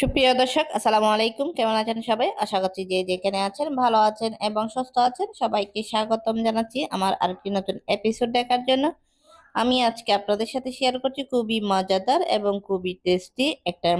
সুপ্রিয় দর্শক আসসালামু আলাইকুম কেমন আছেন সবাই আশা করছি যে যেখানে আছেন ভালো আছেন এবং সুস্থ আছেন সবাইকে স্বাগতম জানাচ্ছি আমার আরেকটি নতুন এপিসোড দেখার জন্য আমি আজকে আপনাদের সাথে শেয়ার করছি খুবই মজাদার এবং খুবই টেস্টি একটা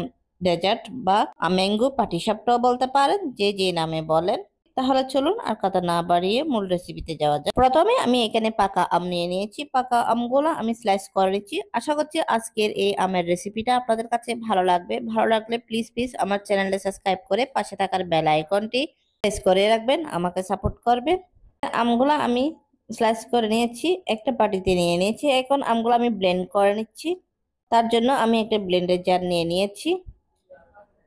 ডেজার্ট বা ম্যাঙ্গো পাটিসাপটাও বলতে পারেন যে যে নামে বলেন তাহলে চলুন আর কথা না বাড়িয়ে মূল রেসিপিতে যাওয়া যায় প্রথমে আমি এখানে পাকা আম নিয়ে নিয়েছি পাকা আমগুলো আমি স্লাইস করে নিচ্ছি আশা করছি আজকের এই আমের রেসিপিটা আপনাদের কাছে ভালো লাগবে ভালো লাগলে প্লিজ প্লিজ আমার চ্যানেলটা সাবস্ক্রাইব করে পাশে থাকার বেল আইকনটি প্রেস করে রাখবেন আমাকে সাপোর্ট করবে আমগুলো আমি স্লাইস করে নিয়েছি একটা বাটিতে নিয়ে নিয়েছি এখন আমগুলো আমি ব্লেন্ড করে নিচ্ছি তার জন্য আমি একটা ব্লেন্ডের জার নিয়ে নিয়েছি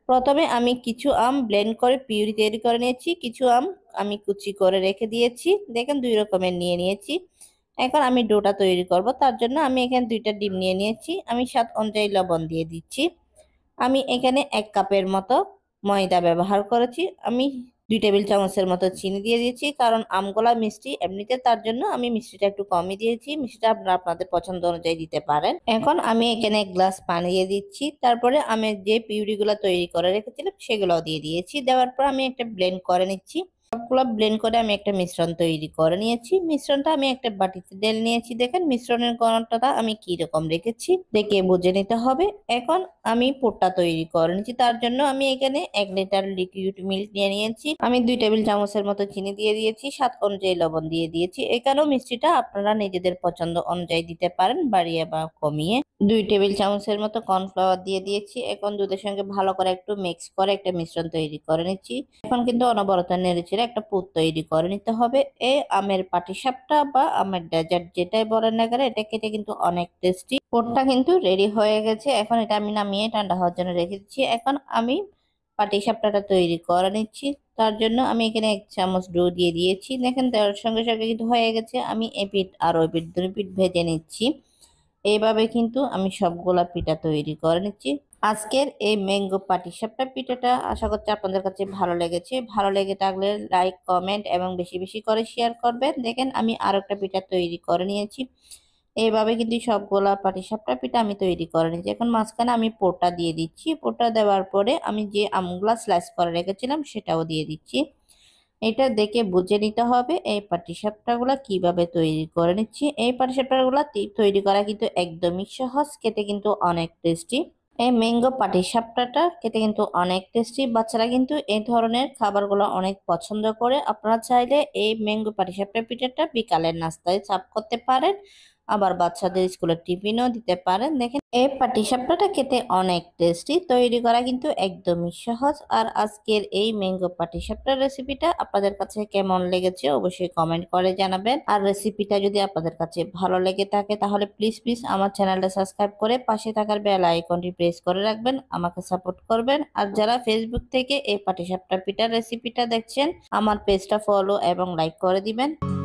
প্রথমে আমি কিছু আম ব্লেন্ড করে পিউরি তৈরি করে নিয়েছি কিছু আম আমি কুচি করে রেখে দিয়েছি দেখেন দুই রকমের নিয়ে নিয়েছি এখন আমি ডোটা তৈরি করব তার জন্য আমি এখানে দুইটা ডিম নিয়ে নিয়েছি আমি স্বাদ অনুযায়ী লবণ দিয়ে দিচ্ছি আমি এখানে এক কাপের মতো ময়দা ব্যবহার করেছি আমি দুই টেবিল চামচের মতো চিনি দিয়ে দিয়েছি কারণ আমগোলা মিষ্টি এমনিতে তার জন্য আমি মিষ্টিটা একটু কমই দিয়েছি মিষ্টিটা আপনারা আপনাদের পছন্দ অনুযায়ী দিতে পারেন এখন আমি এখানে এক গ্লাস পানি দিয়ে দিচ্ছি তারপরে আমি যে পিউরিগুলো তৈরি করে রেখেছিলাম সেগুলো দিয়ে দিয়েছি দেওয়ার পর আমি একটা ব্লেন্ড করে নিচ্ছি সবগুলো ব্লেন্ড করে আমি একটা মিশ্রণ তৈরি করে নিয়েছি মিশ্রণটা আমি একটা বাটিতে ডেলে নিয়েছি দেখেন মিশ্রণের গণটা আমি কি রকম রেখেছি দেখে বুঝে নিতে হবে এখন আমি পোটটা তৈরি করে নিয়েছি তার জন্য আমি এখানে এক লিটার লিকুইড মিল্ক নিয়ে নিয়েছি আমি দুই টেবিল চামচের মতো চিনি দিয়ে দিয়েছি স্বাদ অনুযায়ী লবণ দিয়ে দিয়েছি এখানেও মিষ্টিটা আপনারা নিজেদের পছন্দ অনুযায়ী দিতে পারেন বাড়িয়ে বা কমিয়ে দুই টেবিল চামচের মতো কর্নফ্লাওয়ার দিয়ে দিয়েছি এখন দুধের সঙ্গে ভালো করে একটু মিক্স করে একটা মিশ্রণ তৈরি করে নিচ্ছি এখন কিন্তু অনবরত নেড়েছি ক্ষেত্রে একটা পুর তৈরি করে নিতে হবে এই আমের পাটিসাপটা বা আমের ডেজার্ট যেটাই বলেন না কেন এটা খেতে কিন্তু অনেক টেস্টি পুরটা কিন্তু রেডি হয়ে গেছে এখন এটা আমি নামিয়ে ঠান্ডা হওয়ার জন্য রেখে দিচ্ছি এখন আমি পাটিসাপটাটা তৈরি করে নিচ্ছি তার জন্য আমি এখানে এক চামচ ডো দিয়ে দিয়েছি দেখেন তার সঙ্গে সঙ্গে কিন্তু হয়ে গেছে আমি এ পিঠ আর ওই পিঠ দুই পিঠ ভেজে নিচ্ছি এইভাবে কিন্তু আমি সবগুলা পিঠা তৈরি করে নিচ্ছি আজকের এই ম্যাঙ্গো পাটিসাপটা পিঠাটা আশা করছি আপনাদের কাছে ভালো লেগেছে ভালো লেগে থাকলে লাইক কমেন্ট এবং বেশি বেশি করে শেয়ার করবেন দেখেন আমি আর একটা পিঠা তৈরি করে নিয়েছি এইভাবে কিন্তু সবগুলা পাটিসাপটা পিঠা আমি তৈরি করে নিয়েছি এখন মাঝখানে আমি পোটা দিয়ে দিচ্ছি পোটা দেওয়ার পরে আমি যে আমগুলা স্লাইস করে রেখেছিলাম সেটাও দিয়ে দিচ্ছি এটা দেখে বুঝে নিতে হবে এই পাটিসাপটাগুলো কীভাবে তৈরি করে নিচ্ছি এই পাটিসাপটাগুলো তৈরি করা কিন্তু একদমই সহজ খেতে কিন্তু অনেক টেস্টি এই ম্যাঙ্গো সাপটাটা খেতে কিন্তু অনেক টেস্টি বাচ্চারা কিন্তু এই ধরনের খাবারগুলো অনেক পছন্দ করে আপনারা চাইলে এই ম্যাঙ্গো সাপটা পিঠাটা বিকালের নাস্তায় সাপ করতে পারেন আবার বাচ্চাদের স্কুলের টিফিনও দিতে পারেন দেখেন এই সাপটাটা খেতে অনেক টেস্টি তৈরি করা কিন্তু একদমই সহজ আর আজকের এই ম্যাঙ্গো সাপটার রেসিপিটা আপনাদের কাছে কেমন লেগেছে অবশ্যই কমেন্ট করে জানাবেন আর রেসিপিটা যদি আপনাদের কাছে ভালো লেগে থাকে তাহলে প্লিজ প্লিজ আমার চ্যানেলটা সাবস্ক্রাইব করে পাশে থাকার বেল আইকনটি প্রেস করে রাখবেন আমাকে সাপোর্ট করবেন আর যারা ফেসবুক থেকে এই সাপটা পিঠার রেসিপিটা দেখছেন আমার পেজটা ফলো এবং লাইক করে দিবেন